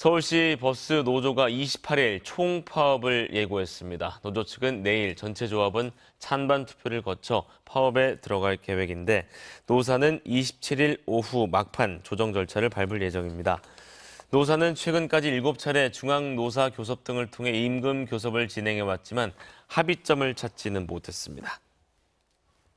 서울시 버스 노조가 28일 총파업을 예고했습니다. 노조 측은 내일 전체 조합은 찬반 투표를 거쳐 파업에 들어갈 계획인데 노사는 27일 오후 막판 조정 절차를 밟을 예정입니다. 노사는 최근까지 7차례 중앙노사 교섭 등을 통해 임금 교섭을 진행해왔지만 합의점을 찾지는 못했습니다.